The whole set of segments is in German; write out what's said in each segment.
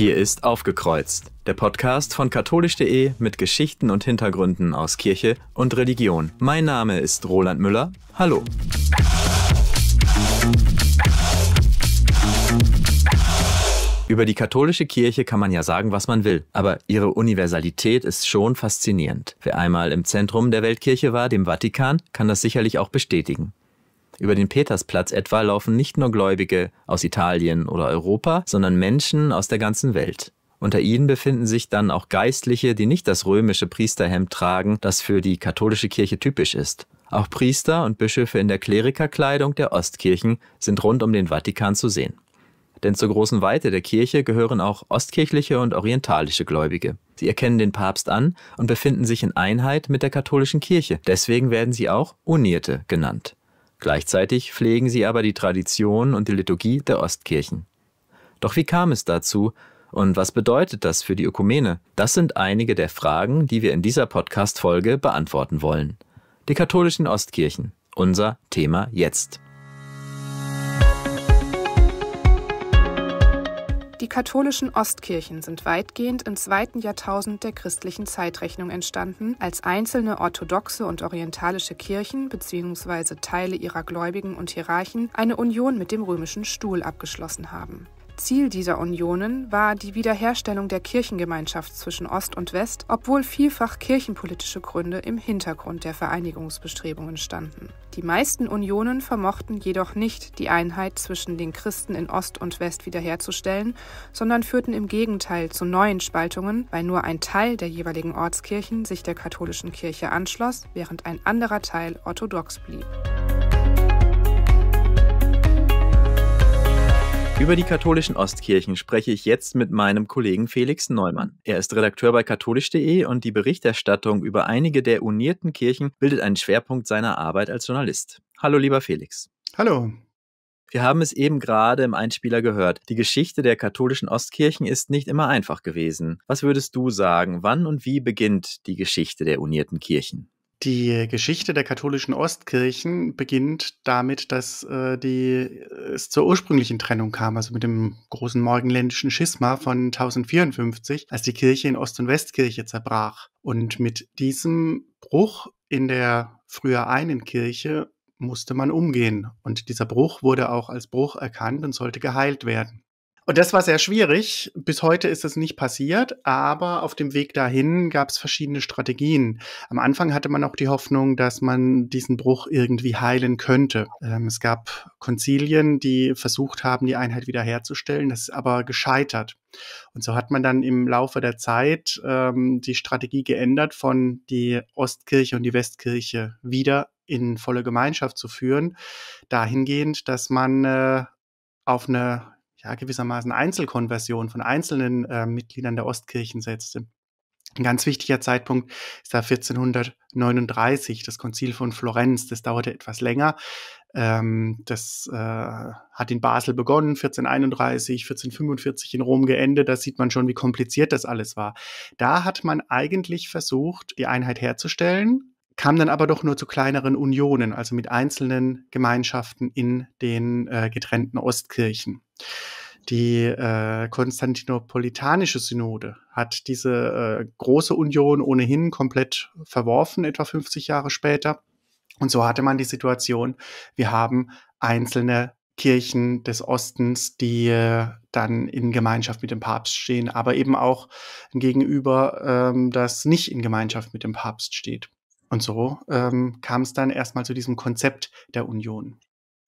Hier ist Aufgekreuzt, der Podcast von katholisch.de mit Geschichten und Hintergründen aus Kirche und Religion. Mein Name ist Roland Müller. Hallo. Über die katholische Kirche kann man ja sagen, was man will, aber ihre Universalität ist schon faszinierend. Wer einmal im Zentrum der Weltkirche war, dem Vatikan, kann das sicherlich auch bestätigen. Über den Petersplatz etwa laufen nicht nur Gläubige aus Italien oder Europa, sondern Menschen aus der ganzen Welt. Unter ihnen befinden sich dann auch Geistliche, die nicht das römische Priesterhemd tragen, das für die katholische Kirche typisch ist. Auch Priester und Bischöfe in der Klerikerkleidung der Ostkirchen sind rund um den Vatikan zu sehen. Denn zur großen Weite der Kirche gehören auch ostkirchliche und orientalische Gläubige. Sie erkennen den Papst an und befinden sich in Einheit mit der katholischen Kirche. Deswegen werden sie auch Unierte genannt. Gleichzeitig pflegen sie aber die Tradition und die Liturgie der Ostkirchen. Doch wie kam es dazu und was bedeutet das für die Ökumene? Das sind einige der Fragen, die wir in dieser Podcast-Folge beantworten wollen. Die katholischen Ostkirchen, unser Thema jetzt. Die katholischen Ostkirchen sind weitgehend im zweiten Jahrtausend der christlichen Zeitrechnung entstanden, als einzelne orthodoxe und orientalische Kirchen bzw. Teile ihrer Gläubigen und Hierarchen eine Union mit dem römischen Stuhl abgeschlossen haben. Ziel dieser Unionen war die Wiederherstellung der Kirchengemeinschaft zwischen Ost und West, obwohl vielfach kirchenpolitische Gründe im Hintergrund der Vereinigungsbestrebungen standen. Die meisten Unionen vermochten jedoch nicht, die Einheit zwischen den Christen in Ost und West wiederherzustellen, sondern führten im Gegenteil zu neuen Spaltungen, weil nur ein Teil der jeweiligen Ortskirchen sich der katholischen Kirche anschloss, während ein anderer Teil orthodox blieb. Über die katholischen Ostkirchen spreche ich jetzt mit meinem Kollegen Felix Neumann. Er ist Redakteur bei katholisch.de und die Berichterstattung über einige der unierten Kirchen bildet einen Schwerpunkt seiner Arbeit als Journalist. Hallo, lieber Felix. Hallo. Wir haben es eben gerade im Einspieler gehört. Die Geschichte der katholischen Ostkirchen ist nicht immer einfach gewesen. Was würdest du sagen? Wann und wie beginnt die Geschichte der unierten Kirchen? Die Geschichte der katholischen Ostkirchen beginnt damit, dass äh, die, äh, es zur ursprünglichen Trennung kam, also mit dem großen morgenländischen Schisma von 1054, als die Kirche in Ost- und Westkirche zerbrach. Und mit diesem Bruch in der früher einen Kirche musste man umgehen. Und dieser Bruch wurde auch als Bruch erkannt und sollte geheilt werden. Und das war sehr schwierig. Bis heute ist es nicht passiert, aber auf dem Weg dahin gab es verschiedene Strategien. Am Anfang hatte man auch die Hoffnung, dass man diesen Bruch irgendwie heilen könnte. Ähm, es gab Konzilien, die versucht haben, die Einheit wiederherzustellen. Das ist aber gescheitert. Und so hat man dann im Laufe der Zeit ähm, die Strategie geändert, von die Ostkirche und die Westkirche wieder in volle Gemeinschaft zu führen, dahingehend, dass man äh, auf eine ja, gewissermaßen Einzelkonversion von einzelnen äh, Mitgliedern der Ostkirchen setzte. Ein ganz wichtiger Zeitpunkt ist da 1439, das Konzil von Florenz. Das dauerte etwas länger. Ähm, das äh, hat in Basel begonnen, 1431, 1445 in Rom geendet. Da sieht man schon, wie kompliziert das alles war. Da hat man eigentlich versucht, die Einheit herzustellen, kam dann aber doch nur zu kleineren Unionen, also mit einzelnen Gemeinschaften in den äh, getrennten Ostkirchen. Die äh, konstantinopolitanische Synode hat diese äh, große Union ohnehin komplett verworfen, etwa 50 Jahre später. Und so hatte man die Situation, wir haben einzelne Kirchen des Ostens, die äh, dann in Gemeinschaft mit dem Papst stehen, aber eben auch ein Gegenüber, ähm, das nicht in Gemeinschaft mit dem Papst steht. Und so ähm, kam es dann erstmal zu diesem Konzept der Union.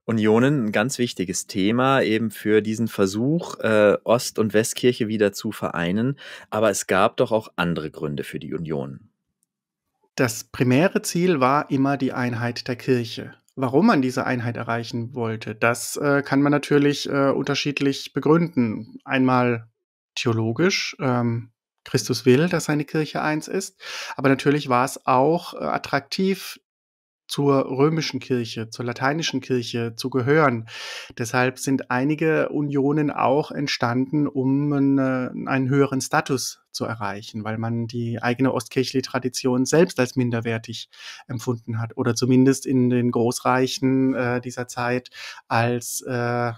Unionen ein ganz wichtiges Thema eben für diesen Versuch, äh, Ost- und Westkirche wieder zu vereinen. Aber es gab doch auch andere Gründe für die Union. Das primäre Ziel war immer die Einheit der Kirche. Warum man diese Einheit erreichen wollte, das äh, kann man natürlich äh, unterschiedlich begründen. Einmal theologisch, ähm, Christus will, dass seine Kirche eins ist. Aber natürlich war es auch äh, attraktiv, zur römischen Kirche, zur lateinischen Kirche zu gehören. Deshalb sind einige Unionen auch entstanden, um einen, äh, einen höheren Status zu erreichen, weil man die eigene ostkirchliche Tradition selbst als minderwertig empfunden hat oder zumindest in den Großreichen äh, dieser Zeit als äh,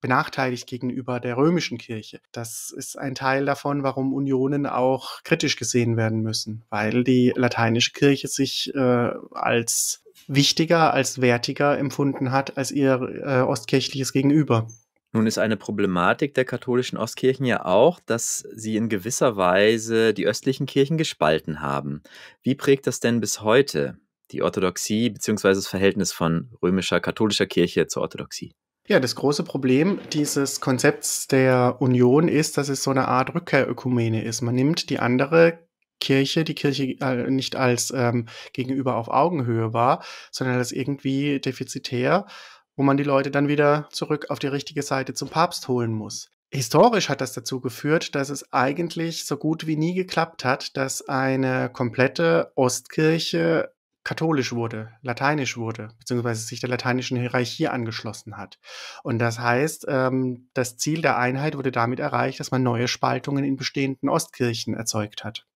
benachteiligt gegenüber der römischen Kirche. Das ist ein Teil davon, warum Unionen auch kritisch gesehen werden müssen, weil die lateinische Kirche sich äh, als wichtiger als wertiger empfunden hat als ihr äh, ostkirchliches Gegenüber. Nun ist eine Problematik der katholischen Ostkirchen ja auch, dass sie in gewisser Weise die östlichen Kirchen gespalten haben. Wie prägt das denn bis heute die Orthodoxie bzw. das Verhältnis von römischer katholischer Kirche zur Orthodoxie? Ja, das große Problem dieses Konzepts der Union ist, dass es so eine Art Rückkehrökumene ist. Man nimmt die andere Kirche, die Kirche äh, nicht als ähm, gegenüber auf Augenhöhe war, sondern als irgendwie defizitär, wo man die Leute dann wieder zurück auf die richtige Seite zum Papst holen muss. Historisch hat das dazu geführt, dass es eigentlich so gut wie nie geklappt hat, dass eine komplette Ostkirche katholisch wurde, lateinisch wurde, beziehungsweise sich der lateinischen Hierarchie angeschlossen hat. Und das heißt, ähm, das Ziel der Einheit wurde damit erreicht, dass man neue Spaltungen in bestehenden Ostkirchen erzeugt hat.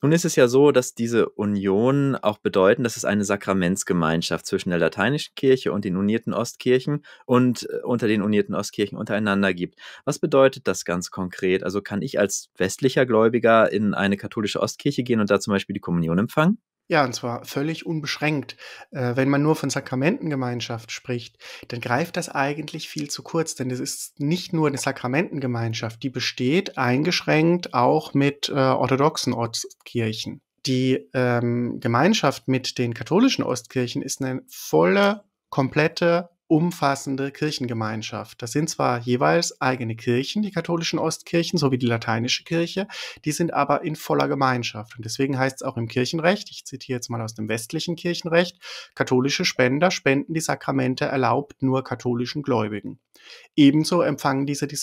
Nun ist es ja so, dass diese Union auch bedeuten, dass es eine Sakramentsgemeinschaft zwischen der lateinischen Kirche und den unierten Ostkirchen und äh, unter den unierten Ostkirchen untereinander gibt. Was bedeutet das ganz konkret? Also kann ich als westlicher Gläubiger in eine katholische Ostkirche gehen und da zum Beispiel die Kommunion empfangen? Ja, und zwar völlig unbeschränkt. Äh, wenn man nur von Sakramentengemeinschaft spricht, dann greift das eigentlich viel zu kurz, denn es ist nicht nur eine Sakramentengemeinschaft, die besteht eingeschränkt auch mit äh, orthodoxen Ostkirchen. Die ähm, Gemeinschaft mit den katholischen Ostkirchen ist eine volle, komplette, umfassende Kirchengemeinschaft. Das sind zwar jeweils eigene Kirchen, die katholischen Ostkirchen sowie die lateinische Kirche, die sind aber in voller Gemeinschaft. Und deswegen heißt es auch im Kirchenrecht, ich zitiere jetzt mal aus dem westlichen Kirchenrecht, katholische Spender spenden die Sakramente erlaubt nur katholischen Gläubigen. Ebenso empfangen diese die,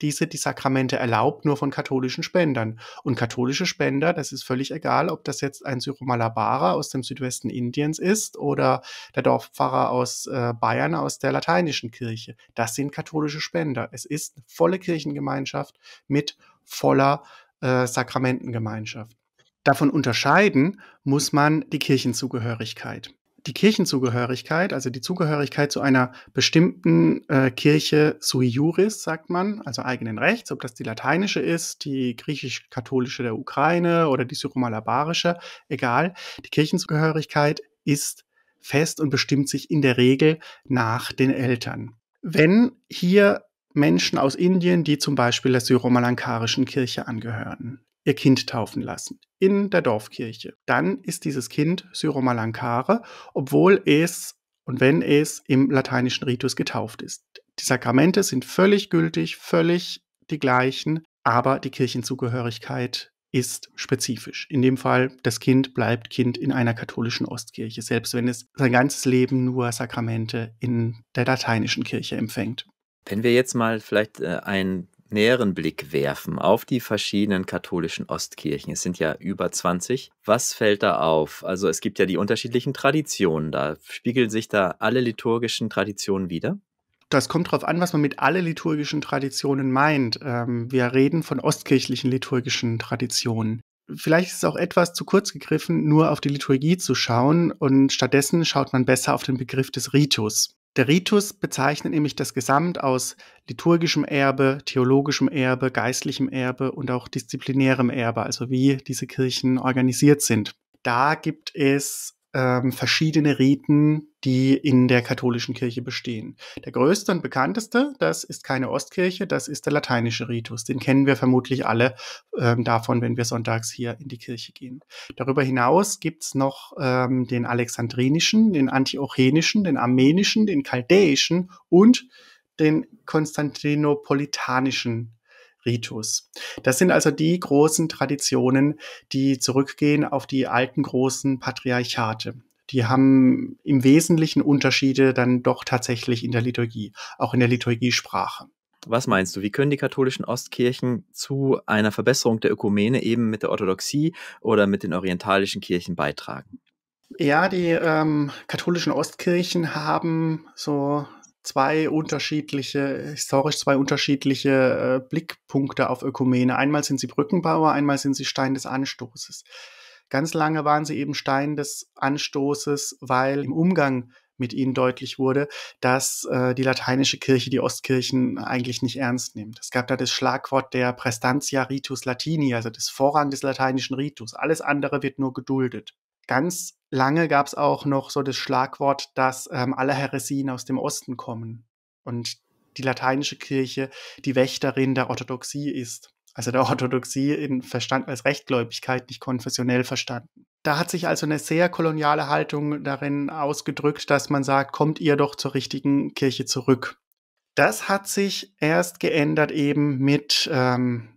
diese die Sakramente erlaubt nur von katholischen Spendern. Und katholische Spender, das ist völlig egal, ob das jetzt ein Syromalabarer aus dem Südwesten Indiens ist oder der Dorfpfarrer aus äh, Bayern aus der lateinischen Kirche. Das sind katholische Spender. Es ist eine volle Kirchengemeinschaft mit voller äh, Sakramentengemeinschaft. Davon unterscheiden muss man die Kirchenzugehörigkeit die Kirchenzugehörigkeit, also die Zugehörigkeit zu einer bestimmten äh, Kirche sui juris, sagt man, also eigenen Rechts, ob das die lateinische ist, die griechisch-katholische der Ukraine oder die syromalabarische, egal. Die Kirchenzugehörigkeit ist fest und bestimmt sich in der Regel nach den Eltern. Wenn hier Menschen aus Indien, die zum Beispiel der syromalankarischen Kirche angehören, ihr Kind taufen lassen in der Dorfkirche. Dann ist dieses Kind Syromalankare, obwohl es und wenn es im lateinischen Ritus getauft ist. Die Sakramente sind völlig gültig, völlig die gleichen, aber die Kirchenzugehörigkeit ist spezifisch. In dem Fall, das Kind bleibt Kind in einer katholischen Ostkirche, selbst wenn es sein ganzes Leben nur Sakramente in der lateinischen Kirche empfängt. Wenn wir jetzt mal vielleicht äh, ein näheren Blick werfen auf die verschiedenen katholischen Ostkirchen, es sind ja über 20, was fällt da auf? Also es gibt ja die unterschiedlichen Traditionen, da spiegeln sich da alle liturgischen Traditionen wieder? Das kommt darauf an, was man mit alle liturgischen Traditionen meint. Ähm, wir reden von ostkirchlichen liturgischen Traditionen. Vielleicht ist es auch etwas zu kurz gegriffen, nur auf die Liturgie zu schauen und stattdessen schaut man besser auf den Begriff des Ritus. Der Ritus bezeichnet nämlich das Gesamt aus liturgischem Erbe, theologischem Erbe, geistlichem Erbe und auch disziplinärem Erbe, also wie diese Kirchen organisiert sind. Da gibt es ähm, verschiedene Riten, die in der katholischen Kirche bestehen. Der größte und bekannteste, das ist keine Ostkirche, das ist der lateinische Ritus. Den kennen wir vermutlich alle ähm, davon, wenn wir sonntags hier in die Kirche gehen. Darüber hinaus gibt's noch ähm, den alexandrinischen, den antiochenischen, den armenischen, den chaldäischen und den konstantinopolitanischen Ritus. Das sind also die großen Traditionen, die zurückgehen auf die alten großen Patriarchate. Die haben im Wesentlichen Unterschiede dann doch tatsächlich in der Liturgie, auch in der Liturgiesprache. Was meinst du, wie können die katholischen Ostkirchen zu einer Verbesserung der Ökumene eben mit der Orthodoxie oder mit den orientalischen Kirchen beitragen? Ja, die ähm, katholischen Ostkirchen haben so zwei unterschiedliche, historisch zwei unterschiedliche äh, Blickpunkte auf Ökumene. Einmal sind sie Brückenbauer, einmal sind sie Stein des Anstoßes. Ganz lange waren sie eben Stein des Anstoßes, weil im Umgang mit ihnen deutlich wurde, dass äh, die lateinische Kirche die Ostkirchen eigentlich nicht ernst nimmt. Es gab da das Schlagwort der Prestantia Ritus Latini, also des Vorrang des lateinischen Ritus. Alles andere wird nur geduldet. Ganz lange gab es auch noch so das Schlagwort, dass ähm, alle Heresien aus dem Osten kommen und die lateinische Kirche die Wächterin der Orthodoxie ist. Also der Orthodoxie in Verstand als Rechtgläubigkeit, nicht konfessionell verstanden. Da hat sich also eine sehr koloniale Haltung darin ausgedrückt, dass man sagt, kommt ihr doch zur richtigen Kirche zurück. Das hat sich erst geändert eben mit ähm,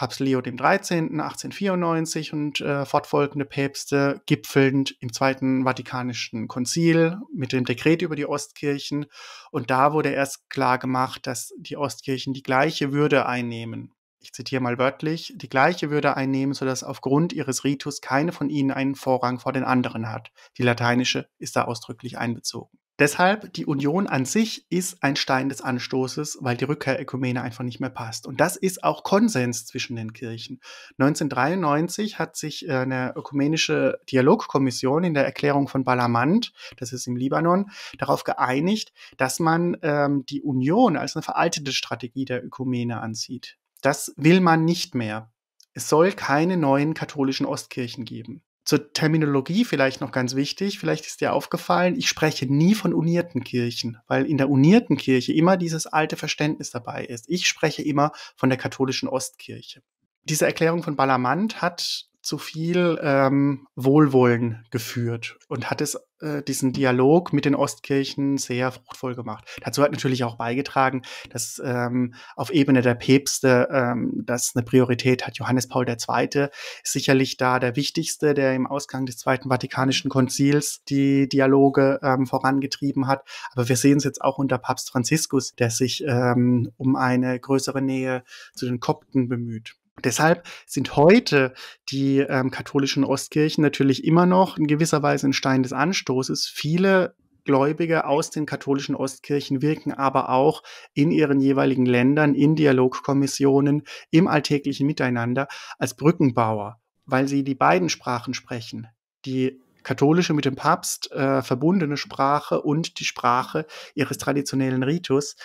Papst Leo dem 13. 1894 und äh, fortfolgende Päpste gipfelnd im Zweiten Vatikanischen Konzil mit dem Dekret über die Ostkirchen. Und da wurde erst klar gemacht, dass die Ostkirchen die gleiche Würde einnehmen. Ich zitiere mal wörtlich, die gleiche Würde einnehmen, sodass aufgrund ihres Ritus keine von ihnen einen Vorrang vor den anderen hat. Die lateinische ist da ausdrücklich einbezogen. Deshalb, die Union an sich ist ein Stein des Anstoßes, weil die Rückkehrökumene einfach nicht mehr passt. Und das ist auch Konsens zwischen den Kirchen. 1993 hat sich äh, eine ökumenische Dialogkommission in der Erklärung von Balamand, das ist im Libanon, darauf geeinigt, dass man ähm, die Union als eine veraltete Strategie der Ökumene ansieht. Das will man nicht mehr. Es soll keine neuen katholischen Ostkirchen geben. Zur Terminologie vielleicht noch ganz wichtig, vielleicht ist dir aufgefallen, ich spreche nie von unierten Kirchen, weil in der unierten Kirche immer dieses alte Verständnis dabei ist. Ich spreche immer von der katholischen Ostkirche. Diese Erklärung von Ballamant hat zu viel ähm, Wohlwollen geführt und hat es äh, diesen Dialog mit den Ostkirchen sehr fruchtvoll gemacht. Dazu hat natürlich auch beigetragen, dass ähm, auf Ebene der Päpste ähm, das eine Priorität hat. Johannes Paul II. ist sicherlich da der wichtigste, der im Ausgang des Zweiten Vatikanischen Konzils die Dialoge ähm, vorangetrieben hat. Aber wir sehen es jetzt auch unter Papst Franziskus, der sich ähm, um eine größere Nähe zu den Kopten bemüht. Deshalb sind heute die ähm, katholischen Ostkirchen natürlich immer noch in gewisser Weise ein Stein des Anstoßes. Viele Gläubige aus den katholischen Ostkirchen wirken aber auch in ihren jeweiligen Ländern, in Dialogkommissionen, im alltäglichen Miteinander als Brückenbauer, weil sie die beiden Sprachen sprechen. Die katholische mit dem Papst äh, verbundene Sprache und die Sprache ihres traditionellen Ritus,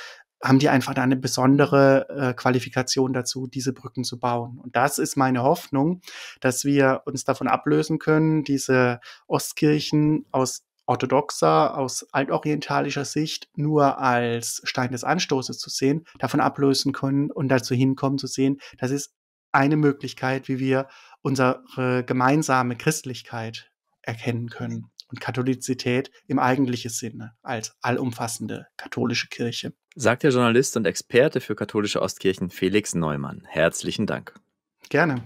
haben die einfach eine besondere äh, Qualifikation dazu, diese Brücken zu bauen. Und das ist meine Hoffnung, dass wir uns davon ablösen können, diese Ostkirchen aus orthodoxer, aus altorientalischer Sicht nur als Stein des Anstoßes zu sehen, davon ablösen können und dazu hinkommen zu sehen, das ist eine Möglichkeit, wie wir unsere gemeinsame Christlichkeit erkennen können und Katholizität im eigentlichen Sinne als allumfassende katholische Kirche. Sagt der Journalist und Experte für katholische Ostkirchen Felix Neumann. Herzlichen Dank. Gerne.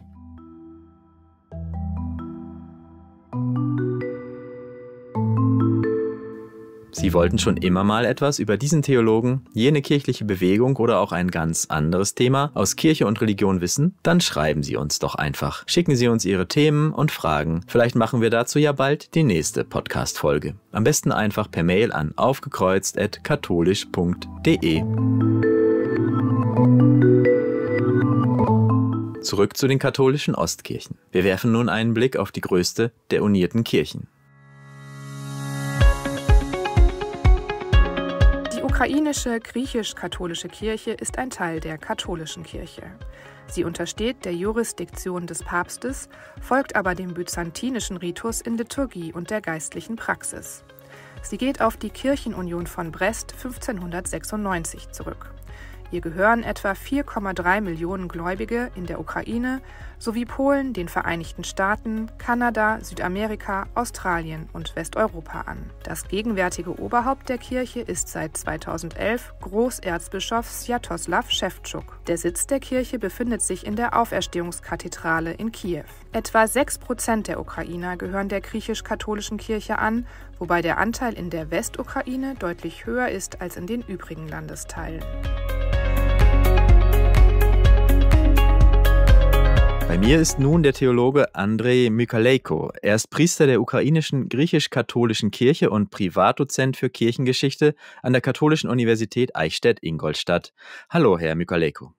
Sie wollten schon immer mal etwas über diesen Theologen, jene kirchliche Bewegung oder auch ein ganz anderes Thema aus Kirche und Religion wissen? Dann schreiben Sie uns doch einfach. Schicken Sie uns Ihre Themen und Fragen. Vielleicht machen wir dazu ja bald die nächste Podcast-Folge. Am besten einfach per Mail an aufgekreuzt.katholisch.de. Zurück zu den katholischen Ostkirchen. Wir werfen nun einen Blick auf die größte der unierten Kirchen. ukrainische griechisch-katholische Kirche ist ein Teil der katholischen Kirche. Sie untersteht der Jurisdiktion des Papstes, folgt aber dem byzantinischen Ritus in Liturgie und der geistlichen Praxis. Sie geht auf die Kirchenunion von Brest 1596 zurück. Ihr gehören etwa 4,3 Millionen Gläubige in der Ukraine sowie Polen, den Vereinigten Staaten, Kanada, Südamerika, Australien und Westeuropa an. Das gegenwärtige Oberhaupt der Kirche ist seit 2011 Großerzbischof Sjatoslav Szewczuk. Der Sitz der Kirche befindet sich in der Auferstehungskathedrale in Kiew. Etwa 6 Prozent der Ukrainer gehören der griechisch-katholischen Kirche an wobei der Anteil in der Westukraine deutlich höher ist als in den übrigen Landesteilen. Bei mir ist nun der Theologe Andrei Mykalejko. Er ist Priester der ukrainischen griechisch-katholischen Kirche und Privatdozent für Kirchengeschichte an der Katholischen Universität Eichstätt-Ingolstadt. Hallo, Herr Mykalejko.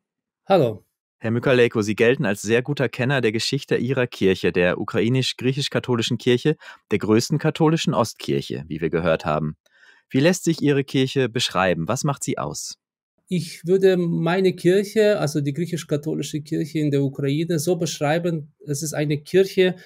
Hallo. Herr Mykaleko, Sie gelten als sehr guter Kenner der Geschichte Ihrer Kirche, der ukrainisch-griechisch-katholischen Kirche, der größten katholischen Ostkirche, wie wir gehört haben. Wie lässt sich Ihre Kirche beschreiben? Was macht sie aus? Ich würde meine Kirche, also die griechisch-katholische Kirche in der Ukraine, so beschreiben, es ist eine Kirche,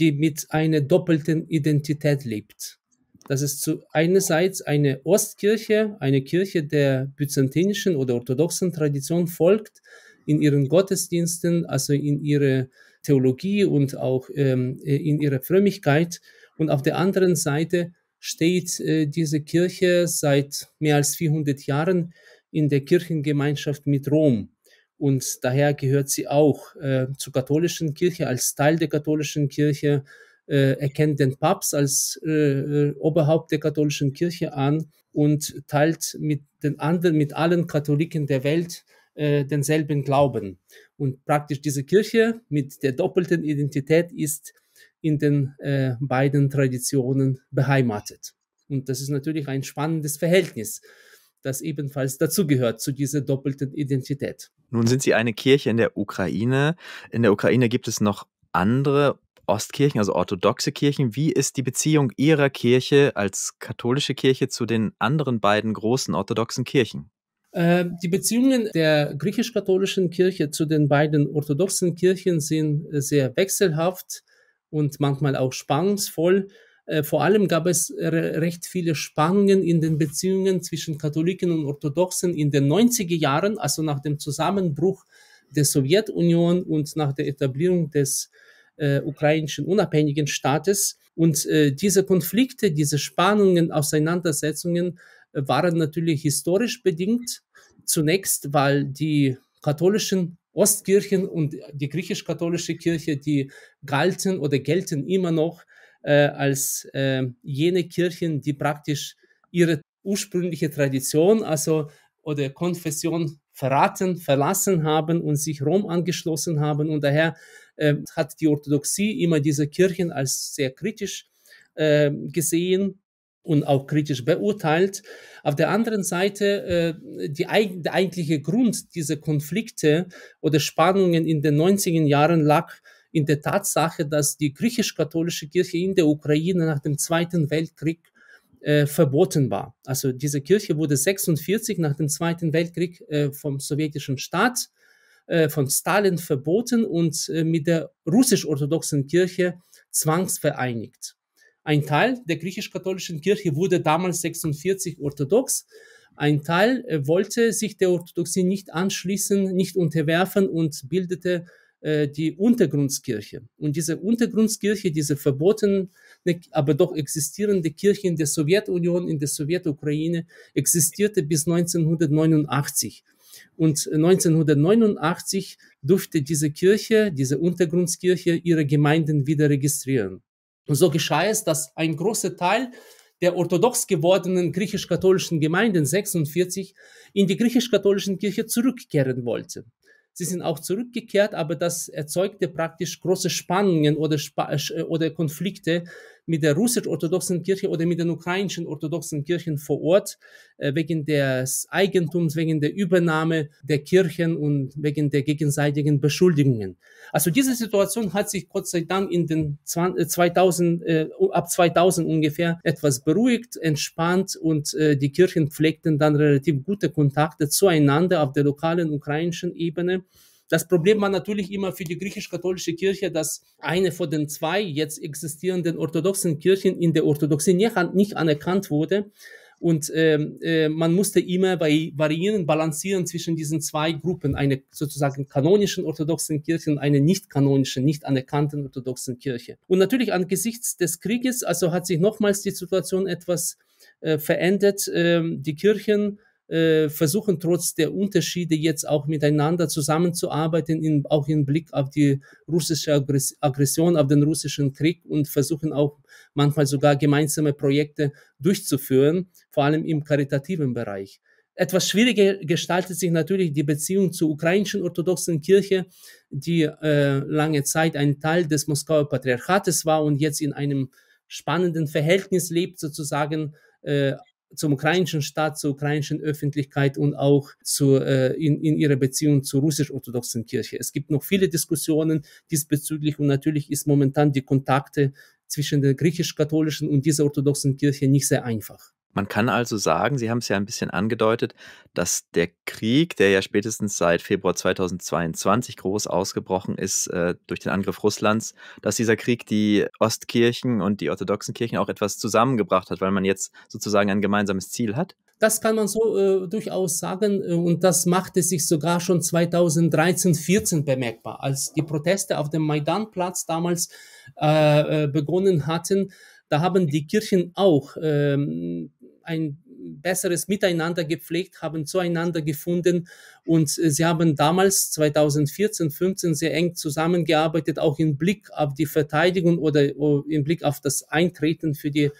die mit einer doppelten Identität lebt. Das ist zu einerseits eine Ostkirche, eine Kirche der byzantinischen oder orthodoxen Tradition folgt, in ihren Gottesdiensten, also in ihre Theologie und auch ähm, äh, in ihre Frömmigkeit. Und auf der anderen Seite steht äh, diese Kirche seit mehr als 400 Jahren in der Kirchengemeinschaft mit Rom. Und daher gehört sie auch äh, zur katholischen Kirche, als Teil der katholischen Kirche, äh, erkennt den Papst als äh, äh Oberhaupt der katholischen Kirche an und teilt mit den anderen, mit allen Katholiken der Welt äh, denselben Glauben. Und praktisch diese Kirche mit der doppelten Identität ist in den äh, beiden Traditionen beheimatet. Und das ist natürlich ein spannendes Verhältnis, das ebenfalls dazugehört zu dieser doppelten Identität. Nun sind Sie eine Kirche in der Ukraine. In der Ukraine gibt es noch andere Ostkirchen, also orthodoxe Kirchen. Wie ist die Beziehung Ihrer Kirche als katholische Kirche zu den anderen beiden großen orthodoxen Kirchen? Äh, die Beziehungen der griechisch-katholischen Kirche zu den beiden orthodoxen Kirchen sind äh, sehr wechselhaft und manchmal auch spannungsvoll. Äh, vor allem gab es recht viele Spannungen in den Beziehungen zwischen Katholiken und Orthodoxen in den 90er Jahren, also nach dem Zusammenbruch der Sowjetunion und nach der Etablierung des äh, ukrainischen unabhängigen Staates. Und äh, diese Konflikte, diese Spannungen, Auseinandersetzungen waren natürlich historisch bedingt. Zunächst, weil die katholischen Ostkirchen und die griechisch-katholische Kirche, die galten oder gelten immer noch äh, als äh, jene Kirchen, die praktisch ihre ursprüngliche Tradition, also oder Konfession verraten, verlassen haben und sich Rom angeschlossen haben. Und daher äh, hat die Orthodoxie immer diese Kirchen als sehr kritisch ähm, gesehen und auch kritisch beurteilt. Auf der anderen Seite, äh, die, der eigentliche Grund dieser Konflikte oder Spannungen in den 90er Jahren lag in der Tatsache, dass die griechisch-katholische Kirche in der Ukraine nach dem Zweiten Weltkrieg äh, verboten war. Also diese Kirche wurde 46 nach dem Zweiten Weltkrieg äh, vom sowjetischen Staat, äh, von Stalin verboten und äh, mit der russisch-orthodoxen Kirche zwangsvereinigt. Ein Teil der griechisch-katholischen Kirche wurde damals 46 orthodox. Ein Teil äh, wollte sich der Orthodoxie nicht anschließen, nicht unterwerfen und bildete äh, die Untergrundskirche. Und diese Untergrundskirche, diese verbotene, aber doch existierende Kirche in der Sowjetunion, in der Sowjetukraine, existierte bis 1989. Und 1989 durfte diese Kirche, diese Untergrundskirche, ihre Gemeinden wieder registrieren. So geschah es, dass ein großer Teil der orthodox gewordenen griechisch-katholischen Gemeinden 46 in die griechisch-katholischen Kirche zurückkehren wollte. Sie sind auch zurückgekehrt, aber das erzeugte praktisch große Spannungen oder, Sp äh, oder Konflikte mit der russisch-orthodoxen Kirche oder mit den ukrainischen orthodoxen Kirchen vor Ort äh, wegen des Eigentums, wegen der Übernahme der Kirchen und wegen der gegenseitigen Beschuldigungen. Also diese Situation hat sich Gott sei Dank in den 2000, äh, äh ab 2000 ungefähr etwas beruhigt, entspannt und äh, die Kirchen pflegten dann relativ gute Kontakte zueinander auf der lokalen ukrainischen Ebene. Das Problem war natürlich immer für die griechisch-katholische Kirche, dass eine von den zwei jetzt existierenden orthodoxen Kirchen in der Orthodoxie nicht anerkannt wurde. Und ähm, äh, man musste immer bei variieren, balancieren zwischen diesen zwei Gruppen, eine sozusagen kanonischen orthodoxen Kirche und eine nicht kanonischen, nicht anerkannten orthodoxen Kirche. Und natürlich angesichts des Krieges, also hat sich nochmals die Situation etwas äh, verändert. Äh, die Kirchen äh, versuchen trotz der Unterschiede jetzt auch miteinander zusammenzuarbeiten, in, auch im Blick auf die russische Aggression, auf den russischen Krieg und versuchen auch manchmal sogar gemeinsame Projekte durchzuführen, vor allem im karitativen Bereich. Etwas schwieriger gestaltet sich natürlich die Beziehung zur ukrainischen orthodoxen Kirche, die äh, lange Zeit ein Teil des Moskauer Patriarchates war und jetzt in einem spannenden Verhältnis lebt, sozusagen äh, zum ukrainischen Staat, zur ukrainischen Öffentlichkeit und auch zu, äh, in, in ihrer Beziehung zur russisch-orthodoxen Kirche. Es gibt noch viele Diskussionen diesbezüglich und natürlich ist momentan die Kontakte zwischen der griechisch-katholischen und dieser orthodoxen Kirche nicht sehr einfach. Man kann also sagen, Sie haben es ja ein bisschen angedeutet, dass der Krieg, der ja spätestens seit Februar 2022 groß ausgebrochen ist äh, durch den Angriff Russlands, dass dieser Krieg die Ostkirchen und die orthodoxen Kirchen auch etwas zusammengebracht hat, weil man jetzt sozusagen ein gemeinsames Ziel hat? Das kann man so äh, durchaus sagen äh, und das machte sich sogar schon 2013, 14 bemerkbar, als die Proteste auf dem Maidanplatz damals äh, äh begonnen hatten. Da haben die Kirchen auch ähm, ein besseres Miteinander gepflegt, haben zueinander gefunden und äh, sie haben damals 2014, 15 sehr eng zusammengearbeitet, auch im Blick auf die Verteidigung oder oh, im Blick auf das Eintreten für die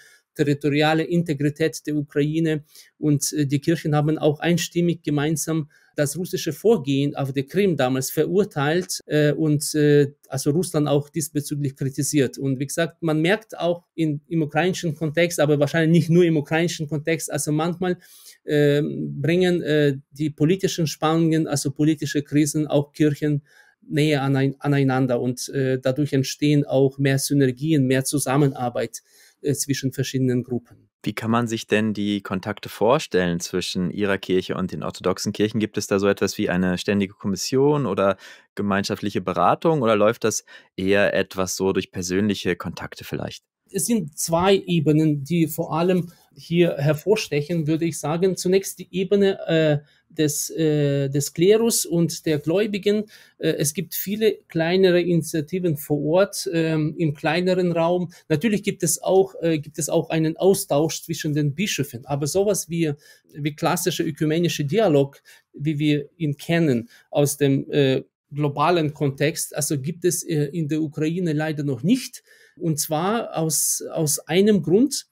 territoriale Integrität der Ukraine und äh, die Kirchen haben auch einstimmig gemeinsam das russische Vorgehen auf der Krim damals verurteilt äh, und äh, also Russland auch diesbezüglich kritisiert. Und wie gesagt, man merkt auch in, im ukrainischen Kontext, aber wahrscheinlich nicht nur im ukrainischen Kontext, also manchmal ähm, äh, bringen die politischen Spannungen, also politische Krisen auch Kirchen näher aneinander und äh, dadurch entstehen auch mehr Synergien, mehr Zusammenarbeit. Äh, zwischen verschiedenen Gruppen. Wie kann man sich denn die Kontakte vorstellen zwischen Ihrer Kirche und den orthodoxen Kirchen? Gibt es da so etwas wie eine ständige Kommission oder gemeinschaftliche Beratung oder läuft das eher etwas so durch persönliche Kontakte vielleicht? Es sind zwei Ebenen, die vor allem hier hervorstechen, würde ich sagen, zunächst die Ebene äh, des, äh, des Klerus und der Gläubigen. Äh, es gibt viele kleinere Initiativen vor Ort ähm, im kleineren Raum. Natürlich gibt es auch äh, gibt es auch einen Austausch zwischen den Bischöfen, aber sowas wie wie klassischer ökumenischer Dialog, wie wir ihn kennen aus dem äh, globalen Kontext, also gibt es äh, in der Ukraine leider noch nicht. Und zwar aus, aus einem Grund,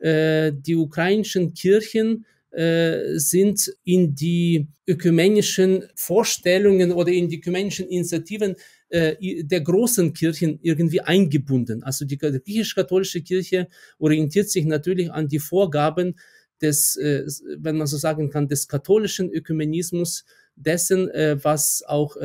äh, die ukrainischen Kirchen äh, sind in die ökumenischen Vorstellungen oder in die ökumenischen Initiativen äh, der großen Kirchen irgendwie eingebunden. Also die griechisch-katholische Kirche orientiert sich natürlich an die Vorgaben des, wenn man so sagen kann, des katholischen Ökumenismus, dessen, was auch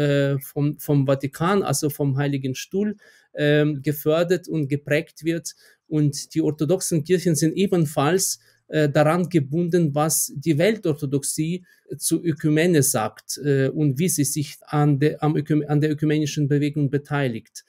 vom, vom Vatikan, also vom Heiligen Stuhl, ähm, gefördert und geprägt wird. Und die orthodoxen Kirchen sind ebenfalls äh, daran gebunden, was die Weltorthodoxie äh, zu Ökumene sagt äh, und wie sie sich an, der an der ökumenischen Bewegung beteiligt.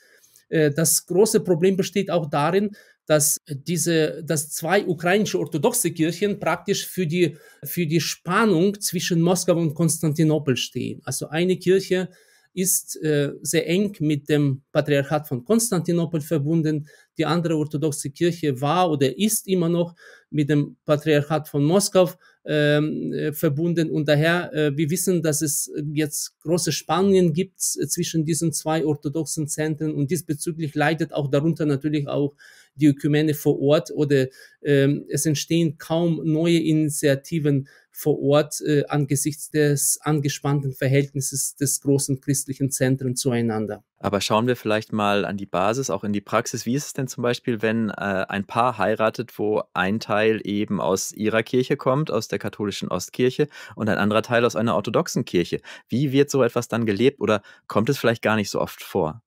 das große Problem besteht auch darin, dass diese, dass zwei ukrainische orthodoxe Kirchen praktisch für die, für die Spannung zwischen Moskau und Konstantinopel stehen. Also eine Kirche ist äh, sehr eng mit dem Patriarchat von Konstantinopel verbunden die andere orthodoxe Kirche war oder ist immer noch mit dem Patriarchat von Moskau ähm, äh, verbunden. Und daher, äh, wir wissen, dass es äh, jetzt große Spannungen gibt äh, zwischen diesen zwei orthodoxen Zentren. Und diesbezüglich leidet auch darunter natürlich auch die Ökumene vor Ort oder äh, es entstehen kaum neue Initiativen vor Ort äh, angesichts des angespannten Verhältnisses des großen christlichen Zentren zueinander. Aber schauen wir vielleicht mal an die Basis, auch in die Praxis. Wie ist es denn Deutschland zum Beispiel, wenn äh, ein Paar heiratet, wo ein Teil eben aus ihrer Kirche kommt, aus der katholischen Ostkirche, und ein anderer Teil aus einer orthodoxen Kirche. Wie wird so etwas dann gelebt oder kommt es vielleicht gar nicht so oft vor?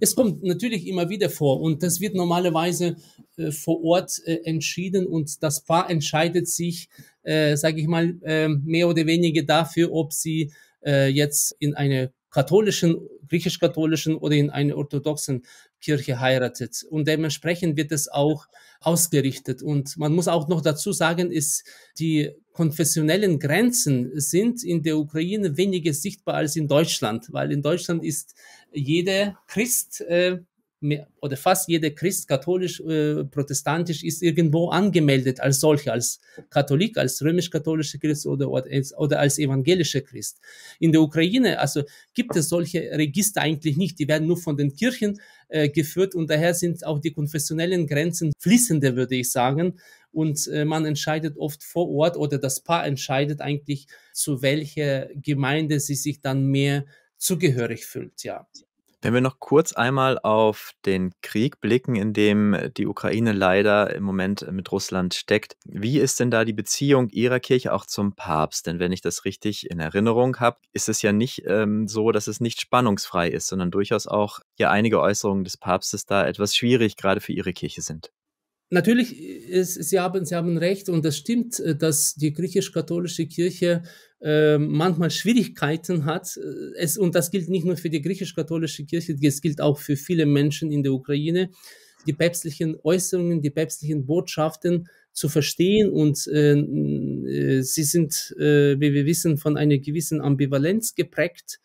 Es kommt natürlich immer wieder vor und das wird normalerweise äh, vor Ort äh, entschieden und das Paar entscheidet sich, äh, sage ich mal, äh, mehr oder weniger dafür, ob sie äh, jetzt in einer katholischen, griechisch-katholischen oder in einer orthodoxen Kirche heiratet. Und dementsprechend wird es auch ausgerichtet. Und man muss auch noch dazu sagen, ist, die konfessionellen Grenzen sind in der Ukraine weniger sichtbar als in Deutschland, weil in Deutschland ist jeder Christ äh, oder fast jeder Christ, katholisch, äh, protestantisch, ist irgendwo angemeldet als solcher, als Katholik, als römisch-katholischer Christ oder, oder, oder als evangelischer Christ. In der Ukraine, also gibt es solche Register eigentlich nicht, die werden nur von den Kirchen äh, geführt und daher sind auch die konfessionellen Grenzen fließender, würde ich sagen. Und äh, man entscheidet oft vor Ort oder das Paar entscheidet eigentlich, zu welcher Gemeinde sie sich dann mehr zugehörig fühlt, ja. Wenn wir noch kurz einmal auf den Krieg blicken, in dem die Ukraine leider im Moment mit Russland steckt, wie ist denn da die Beziehung Ihrer Kirche auch zum Papst? Denn wenn ich das richtig in Erinnerung habe, ist es ja nicht ähm, so, dass es nicht spannungsfrei ist, sondern durchaus auch ja einige Äußerungen des Papstes da etwas schwierig gerade für Ihre Kirche sind natürlich, ist, Sie, haben, Sie haben recht und das stimmt, äh, dass die griechisch-katholische Kirche äh, manchmal Schwierigkeiten hat. Äh, es, und das gilt nicht nur für die griechisch-katholische Kirche, es gilt auch für viele Menschen in der Ukraine, die päpstlichen Äußerungen, die päpstlichen Botschaften zu verstehen. Und äh, sie sind, äh, wie wir wissen, von einer gewissen Ambivalenz geprägt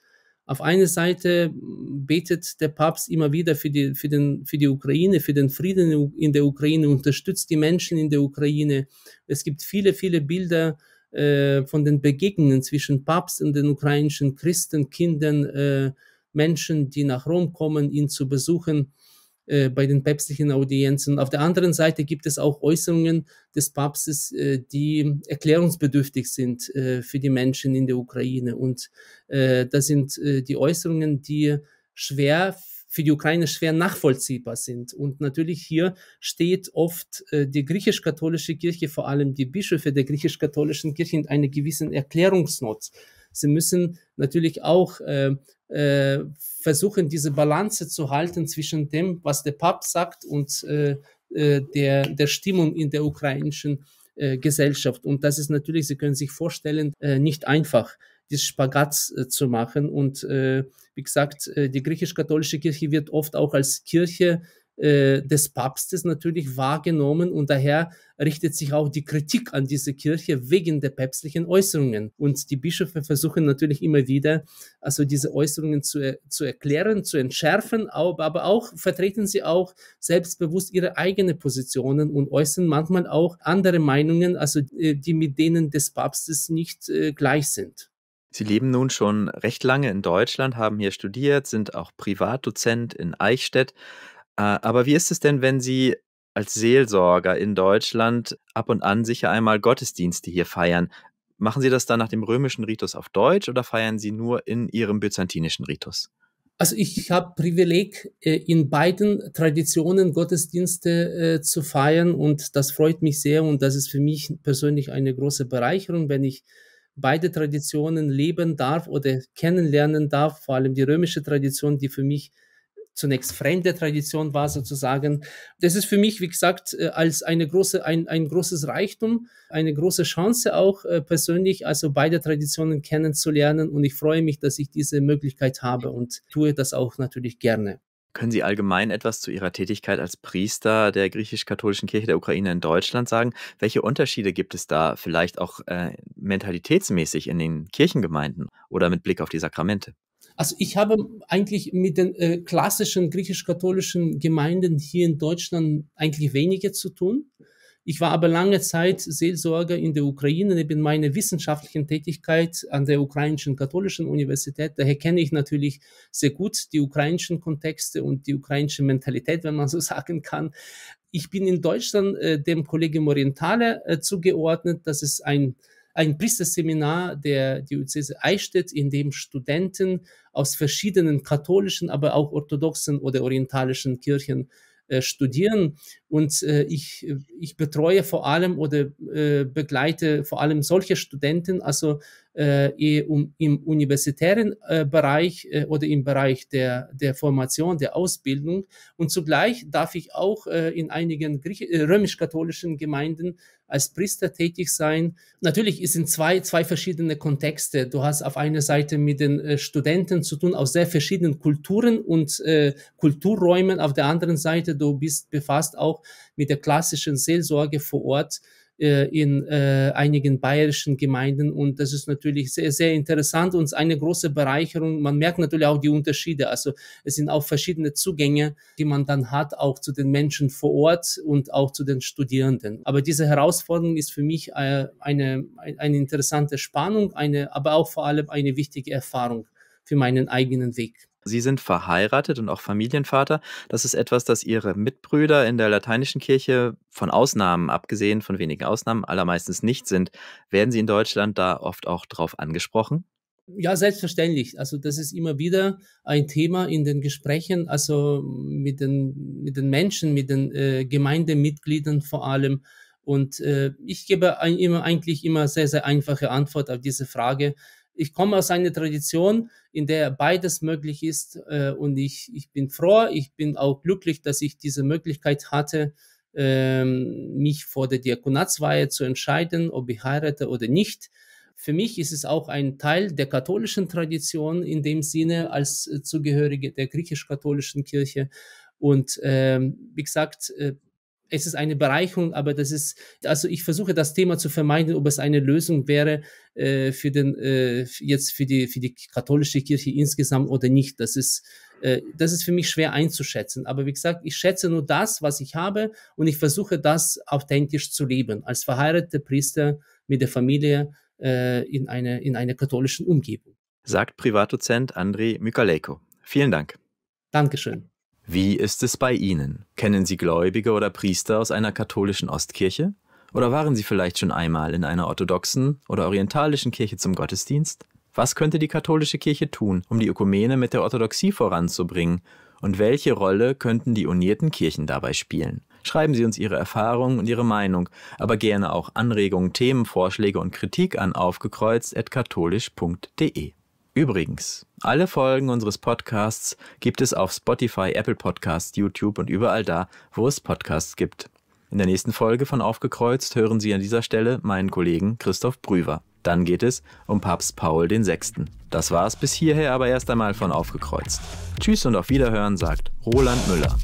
auf einer Seite betet der Papst immer wieder für die, für, den, für die Ukraine, für den Frieden in der Ukraine, unterstützt die Menschen in der Ukraine. Es gibt viele, viele Bilder äh, von den Begegnungen zwischen Papst und den ukrainischen Christen, Kindern, äh, Menschen, die nach Rom kommen, ihn zu besuchen. Äh, bei den päpstlichen Audienzen. Auf der anderen Seite gibt es auch Äußerungen des Papstes, äh, die erklärungsbedürftig sind äh, für die Menschen in der Ukraine. Und äh, das sind äh, die Äußerungen, die schwer für die Ukraine schwer nachvollziehbar sind. Und natürlich hier steht oft äh, die griechisch-katholische Kirche, vor allem die Bischöfe der griechisch-katholischen Kirche, in einer gewissen Erklärungsnot. Sie müssen natürlich auch äh, äh, versuchen, diese Balance zu halten zwischen dem, was der Papst sagt und äh, äh der, der Stimmung in der ukrainischen äh, Gesellschaft. Und das ist natürlich, Sie können sich vorstellen, nicht einfach, dieses Spagat zu machen. Und wie gesagt, die griechisch-katholische Kirche wird oft auch als Kirche äh, des Papstes natürlich wahrgenommen und daher richtet sich auch die Kritik an diese Kirche wegen der päpstlichen Äußerungen. Und die Bischöfe versuchen natürlich immer wieder, also diese Äußerungen zu, zu erklären, zu entschärfen, aber, auch vertreten sie auch selbstbewusst ihre eigenen Positionen und äußern manchmal auch andere Meinungen, also äh, die mit denen des Papstes nicht äh, gleich sind. Sie leben nun schon recht lange in Deutschland, haben hier studiert, sind auch Privatdozent in Eichstätt. Äh, aber wie ist es denn, wenn Sie als Seelsorger in Deutschland ab und an sicher einmal Gottesdienste hier feiern? Machen Sie das dann nach dem römischen Ritus auf Deutsch oder feiern Sie nur in Ihrem byzantinischen Ritus? Also ich habe Privileg, äh, in beiden Traditionen Gottesdienste äh, zu feiern und das freut mich sehr und das ist für mich persönlich eine große Bereicherung, wenn ich beide Traditionen leben darf oder kennenlernen darf, vor allem die römische Tradition, die für mich zunächst fremde Tradition war sozusagen. Das ist für mich, wie gesagt, äh, als eine große, ein, ein großes Reichtum, eine große Chance auch äh, persönlich, also beide Traditionen kennenzulernen. Und ich freue mich, dass ich diese Möglichkeit habe und tue das auch natürlich gerne. Können Sie allgemein etwas zu Ihrer Tätigkeit als Priester der griechisch-katholischen Kirche der Ukraine in Deutschland sagen? Welche Unterschiede gibt es da vielleicht auch äh, mentalitätsmäßig in den Kirchengemeinden oder mit Blick auf die Sakramente? Also ich habe eigentlich mit den äh, klassischen griechisch-katholischen Gemeinden hier in Deutschland eigentlich weniger zu tun. Ich war aber lange Zeit Seelsorger in der Ukraine, neben meiner wissenschaftlichen Tätigkeit an der ukrainischen katholischen Universität. Daher kenne ich natürlich sehr gut die ukrainischen Kontexte und die ukrainische Mentalität, wenn man so sagen kann. Ich bin in Deutschland äh, dem Kollegium Orientale äh, zugeordnet. Das ist ein, ein Priesterseminar der Diözese Eichstätt, in dem Studenten aus verschiedenen katholischen, aber auch orthodoxen oder orientalischen Kirchen äh, studieren. Und äh, ich, ich betreue vor allem oder äh, begleite vor allem solche Studenten, also äh, eh um, im universitären äh, Bereich äh, oder im Bereich der, der Formation, der Ausbildung. Und zugleich darf ich auch äh, in einigen äh, römisch-katholischen Gemeinden als Priester tätig sein. Natürlich sind zwei, zwei verschiedene Kontexte. Du hast auf einer Seite mit den äh, Studenten zu tun aus sehr verschiedenen Kulturen und äh, Kulturräumen. Auf der anderen Seite, du bist befasst auch mit der klassischen Seelsorge vor Ort äh, in äh, einigen bayerischen Gemeinden. Und das ist natürlich sehr, sehr interessant und eine große Bereicherung. Man merkt natürlich auch die Unterschiede. Also es sind auch verschiedene Zugänge, die man dann hat, auch zu den Menschen vor Ort und auch zu den Studierenden. Aber diese Herausforderung ist für mich äh, eine, eine interessante Spannung, eine, aber auch vor allem eine wichtige Erfahrung für meinen eigenen Weg. Sie sind verheiratet und auch Familienvater. Das ist etwas, das Ihre Mitbrüder in der lateinischen Kirche von Ausnahmen, abgesehen von wenigen Ausnahmen, allermeistens nicht sind. Werden Sie in Deutschland da oft auch drauf angesprochen? Ja, selbstverständlich. Also das ist immer wieder ein Thema in den Gesprächen, also mit den, mit den Menschen, mit den äh, Gemeindemitgliedern vor allem. Und äh, ich gebe ein, immer, eigentlich immer sehr, sehr einfache Antwort auf diese Frage ich komme aus einer Tradition, in der beides möglich ist äh, und ich, ich bin froh, ich bin auch glücklich, dass ich diese Möglichkeit hatte, ähm, mich vor der Diakonatsweihe zu entscheiden, ob ich heirate oder nicht. Für mich ist es auch ein Teil der katholischen Tradition in dem Sinne als äh, Zugehörige der griechisch-katholischen Kirche. Und ähm, wie gesagt, äh, es ist eine Bereicherung, aber das ist, also ich versuche das Thema zu vermeiden, ob es eine Lösung wäre äh, für den, äh, jetzt für die, für die katholische Kirche insgesamt oder nicht. Das ist, äh, das ist für mich schwer einzuschätzen. Aber wie gesagt, ich schätze nur das, was ich habe und ich versuche das authentisch zu leben, als verheirateter Priester mit der Familie äh, in, einer in einer katholischen Umgebung. Sagt Privatdozent Andrei Mykalejko. Vielen Dank. Dankeschön. Wie ist es bei Ihnen? Kennen Sie Gläubige oder Priester aus einer katholischen Ostkirche? Oder waren Sie vielleicht schon einmal in einer orthodoxen oder orientalischen Kirche zum Gottesdienst? Was könnte die katholische Kirche tun, um die Ökumene mit der Orthodoxie voranzubringen? Und welche Rolle könnten die unierten Kirchen dabei spielen? Schreiben Sie uns Ihre Erfahrungen und Ihre Meinung, aber gerne auch Anregungen, Themen, Vorschläge und Kritik an aufgekreuzt.katholisch.de. Übrigens, alle Folgen unseres Podcasts gibt es auf Spotify, Apple Podcasts, YouTube und überall da, wo es Podcasts gibt. In der nächsten Folge von Aufgekreuzt hören Sie an dieser Stelle meinen Kollegen Christoph Brüwer. Dann geht es um Papst Paul VI. Das war es bis hierher aber erst einmal von Aufgekreuzt. Tschüss und auf Wiederhören sagt Roland Müller.